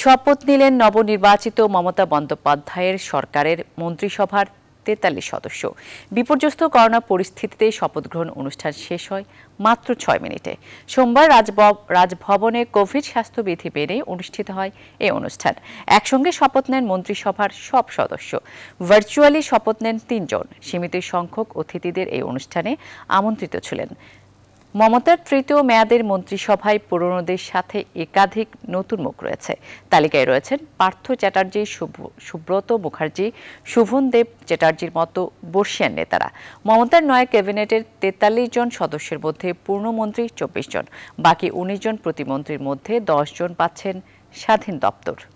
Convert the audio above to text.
শপথ নিলেন নবনির্বাচিত মমতা বন্দ্যোপাধ্যায়ের সরকারের মন্ত্রিসভার তেতাল্লিশ সদস্য বিপর্যস্ত করোনা পরিস্থিতিতে শপথ গ্রহণ অনুষ্ঠান শেষ হয় মাত্র ছয় মিনিটে সোমবার রাজভবনে কোভিড স্বাস্থ্যবিধি মেনে অনুষ্ঠিত হয় এই অনুষ্ঠান একসঙ্গে শপথ নেন মন্ত্রিসভার সব সদস্য ভার্চুয়ালি শপথ নেন তিনজন সীমিত সংখ্যক অতিথিদের এই অনুষ্ঠানে আমন্ত্রিত ছিলেন মমতার তৃতীয় মেয়াদের মন্ত্রিসভায় পুরনোদের সাথে একাধিক নতুন মুখ রয়েছে তালিকায় রয়েছেন পার্থ চ্যাটার্জি সুব্রত মুখার্জি শুভন দেব চ্যাটার্জির মতো বর্ষিয়ান নেতারা মমতার নয় ক্যাবিনেটের তেতাল্লিশ জন সদস্যের মধ্যে পূর্ণমন্ত্রী চব্বিশ জন বাকি উনিশ জন প্রতিমন্ত্রীর মধ্যে দশ জন পাচ্ছেন স্বাধীন দপ্তর